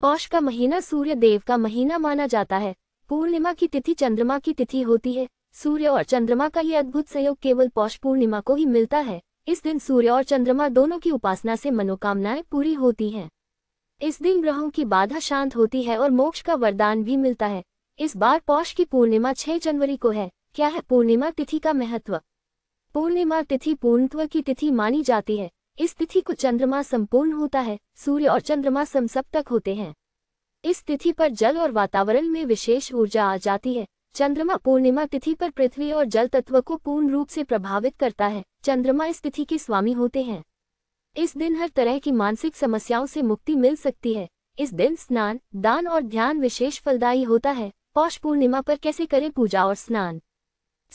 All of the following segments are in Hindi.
पौष का महीना सूर्य देव का महीना माना जाता है पूर्णिमा की तिथि चंद्रमा की तिथि होती है सूर्य और चंद्रमा का ये अद्भुत सहयोग केवल पौष पूर्णिमा को ही मिलता है इस दिन सूर्य और चंद्रमा दोनों की उपासना से मनोकामनाएं पूरी होती हैं इस दिन ग्रहों की बाधा शांत होती है और मोक्ष का वरदान भी मिलता है इस बार पौष की पूर्णिमा 6 जनवरी को है क्या है पूर्णिमा तिथि का महत्व पूर्णिमा तिथि पूर्णत्व की तिथि मानी जाती है इस तिथि को चंद्रमा संपूर्ण होता है सूर्य और चंद्रमा समसप्तक होते हैं इस तिथि पर जल और वातावरण में विशेष ऊर्जा आ जाती है चंद्रमा पूर्णिमा तिथि पर पृथ्वी और जल तत्व को पूर्ण रूप से प्रभावित करता है चंद्रमा इस तिथि के स्वामी होते हैं इस दिन हर तरह की मानसिक समस्याओं से मुक्ति मिल सकती है इस दिन स्नान दान और ध्यान विशेष फलदायी होता है पौष पूर्णिमा पर कैसे करें पूजा और स्नान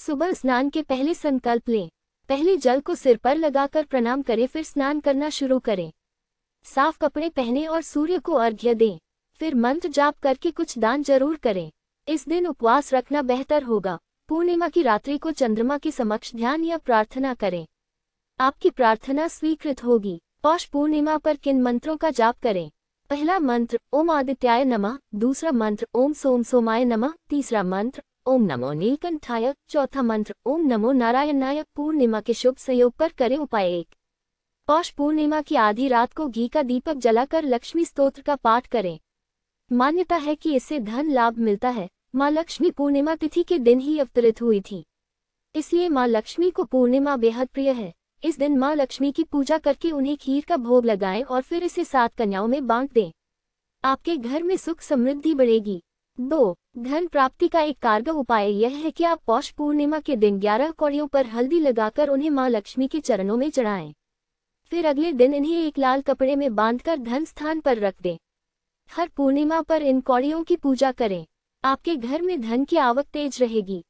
सुबह स्नान के पहले संकल्प लें पहले जल को सिर पर लगाकर प्रणाम करें फिर स्नान करना शुरू करें साफ कपड़े पहने और सूर्य को अर्घ्य दें फिर मंत्र जाप करके कुछ दान जरूर करें इस दिन उपवास रखना बेहतर होगा पूर्णिमा की रात्रि को चंद्रमा के समक्ष ध्यान या प्रार्थना करें आपकी प्रार्थना स्वीकृत होगी पौष पूर्णिमा पर किन मंत्रों का जाप करें पहला मंत्र ओम आदित्याय नमः दूसरा मंत्र ओम सोम सोमाय नमः तीसरा मंत्र ओम नमो नीलकंठाय चौथा मंत्र ओम नमो नारायण नायक पूर्णिमा के शुभ सहयोग पर करें उपाय एक पौष पूर्णिमा की आधी रात को घी का दीपक जलाकर लक्ष्मी स्तोत्र का पाठ करें मान्यता है कि इससे धन लाभ मिलता है माँ लक्ष्मी पूर्णिमा तिथि के दिन ही अवतरित हुई थी इसलिए माँ लक्ष्मी को पूर्णिमा बेहद प्रिय है इस दिन माँ लक्ष्मी की पूजा करके उन्हें खीर का भोग लगाएं और फिर इसे सात कन्याओं में बांट दें आपके घर में सुख समृद्धि बढ़ेगी दो धन प्राप्ति का एक कारगर उपाय यह है कि आप पौष पूर्णिमा के दिन ग्यारह कौड़ियों पर हल्दी लगाकर उन्हें माँ लक्ष्मी के चरणों में चढ़ाएं। फिर अगले दिन इन्हें एक लाल कपड़े में बांधकर धन स्थान पर रख दें हर पूर्णिमा पर इन कौड़ियों की पूजा करें आपके घर में धन की आवक तेज रहेगी